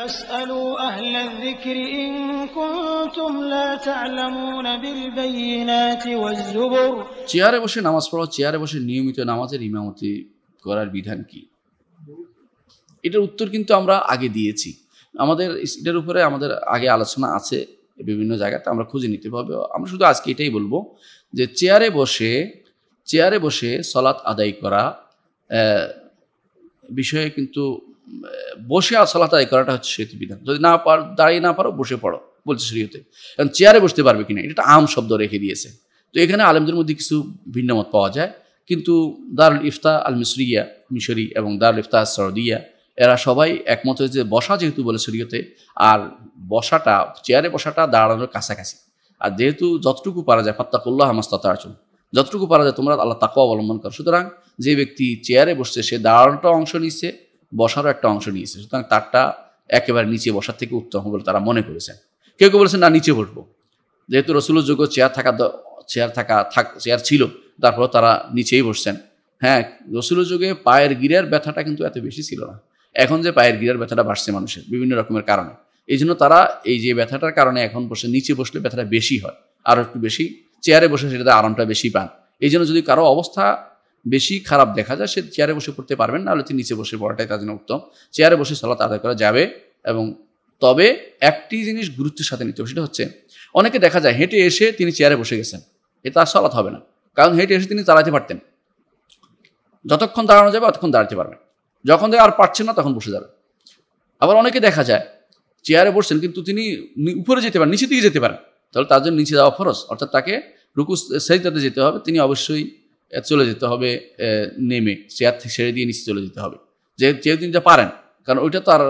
চেয়ারে বসে নামাজ পড়া চেয়ারে বসে নিয়মিত নামাজের ইমামতি করার বিধান কি এটার উত্তর কিন্তু আমরা আগে দিয়েছি আমাদের এটার উপরে আমাদের আগে আলোচনা আছে বিভিন্ন জায়গাতে আমরা খুঁজে নিতে হবে আমরা শুধু আজকে এটাই বলবো যে চেয়ারে বসে চেয়ারে বসে সলাৎ আদায় করা বিষয়ে কিন্তু বসে আসলাত আদায় করাটা হচ্ছে সেতু বিধান যদি না পার দাঁড়িয়ে না পারো বসে পড়ো বলছে শরীয়তে কারণ চেয়ারে বসতে পারবে কিনা এটা আম শব্দ রেখে দিয়েছে তো এখানে আলেমদের মধ্যে কিছু ভিন্ন মত পাওয়া যায় কিন্তু দারুল ইফতা আল মিসরিয়া মিশরি এবং দারুল ইফতা সরদিয়া এরা সবাই একমত হয়েছে বসা যেহেতু বলে শরীয়তে আর বসাটা চেয়ারে বসাটা দাঁড়ানোর কাছাকাছি আর যেহেতু যতটুকু পারা যায় ফাত্তাকুল্লাহ মাস্তাতা আচুন যতটুকু পারা যায় তোমরা আল্লাহ তাকে অবলম্বন করো সুতরাং যে ব্যক্তি চেয়ারে বসছে সে দাঁড়ানোটা অংশ নিচ্ছে বসারও একটা অংশ নিয়েছে সুতরাং তারটা একেবারে নিচে বসার থেকে উত্তম বলে তারা মনে করেছেন কেউ কেউ বলেছেন না নিচে বসবো যেহেতু রসুলের যোগ্য চেয়ার থাকা চেয়ার থাকা থাক চেয়ার ছিল তারপর তারা নিচেই বসছেন হ্যাঁ রসুলের যুগে পায়ের গিরার ব্যথাটা কিন্তু এত বেশি ছিল না এখন যে পায়ের গিরার ব্যথাটা বাড়ছে মানুষের বিভিন্ন রকমের কারণে এই জন্য তারা এই যে ব্যথাটার কারণে এখন বসে নিচে বসলে ব্যথাটা বেশি হয় আরও একটু বেশি চেয়ারে বসে সেটাতে আরামটা বেশি পান এই জন্য যদি কারো অবস্থা বেশি খারাপ দেখা যায় সে চেয়ারে বসে পড়তে পারবেন না হলে তিনি নিচে বসে পড়াটাই তার জন্য উত্তম চেয়ারে বসে সালাত আদায় করা যাবে এবং তবে একটি জিনিস গুরুত্বের সাথে নিতে হবে সেটা হচ্ছে অনেকে দেখা যায় হেঁটে এসে তিনি চেয়ারে বসে গেছেন এ তার সলাত হবে না কারণ হেঁটে এসে তিনি চালাতে পারতেন যতক্ষণ দাঁড়ানো যাবে ততক্ষণ দাঁড়াতে পারবেন যখন আর পারছেন না তখন বসে যাবে আবার অনেকে দেখা যায় চেয়ারে বসছেন কিন্তু তিনি উপরে যেতে পারেন নিচে দিকে যেতে পারেন তাহলে তার জন্য নিচে যাওয়া ফরজ অর্থাৎ তাকে রুকু সেজদাতে যেতে হবে তিনি অবশ্যই চলে যেতে হবে নেমে চেয়ার থেকে ছেড়ে দিয়ে নিচে চলে যেতে হবে যে যেহেতু যা পারেন কারণ ওইটা তো আর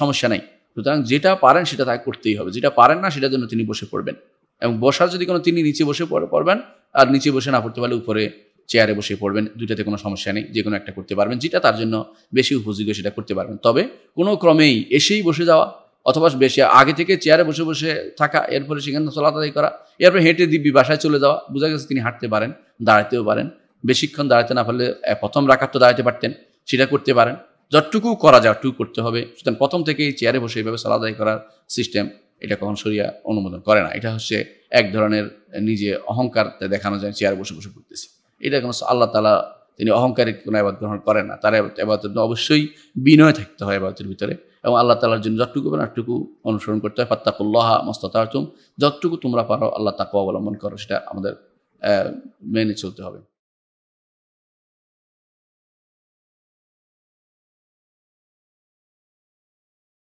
সমস্যা নাই সুতরাং যেটা পারেন সেটা তাকে করতেই হবে যেটা পারেন না সেটার জন্য তিনি বসে পড়বেন এবং বসার যদি কোনো তিনি নিচে বসে পড়ে পড়বেন আর নিচে বসে না পড়তে পারলে উপরে চেয়ারে বসে পড়বেন দুইটাতে কোনো সমস্যা নেই যে কোনো একটা করতে পারবেন যেটা তার জন্য বেশি উপযোগী সেটা করতে পারবেন তবে কোনো ক্রমেই এসেই বসে যাওয়া অথবা বেশি আগে থেকে চেয়ারে বসে বসে থাকা এরপরে সেখানে চলাতাড়ি করা এরপরে হেঁটে দিব্যি বাসায় চলে যাওয়া বোঝা গেছে তিনি হাঁটতে পারেন দাঁড়াতেও পারেন বেশিক্ষণ দাঁড়াতে না পারলে প্রথম রাখার তো দাঁড়াতে পারতেন সেটা করতে পারেন যতটুকু করা যায় টুকু করতে হবে সুতরাং প্রথম থেকেই চেয়ারে বসে এইভাবে সালাদাই করার সিস্টেম এটা কখন সরিয়া অনুমোদন করে না এটা হচ্ছে এক ধরনের নিজে অহংকার দেখানো যায় চেয়ারে বসে বসে পড়তেছে এটা কোনো আল্লাহ তালা তিনি অহংকারের কোনো আবাদ গ্রহণ করেন না তার এবার অবশ্যই বিনয় থাকতে হয় এবারতের ভিতরে এবং আল্লাহ তালার জন্য যতটুকু পারেন আটটুকু অনুসরণ করতে হয় ফাত্তাকুল্লাহা মস্তাতুম যতটুকু তোমরা পারো আল্লাহ তাকে অবলম্বন করো সেটা আমাদের মেনে চলতে হবে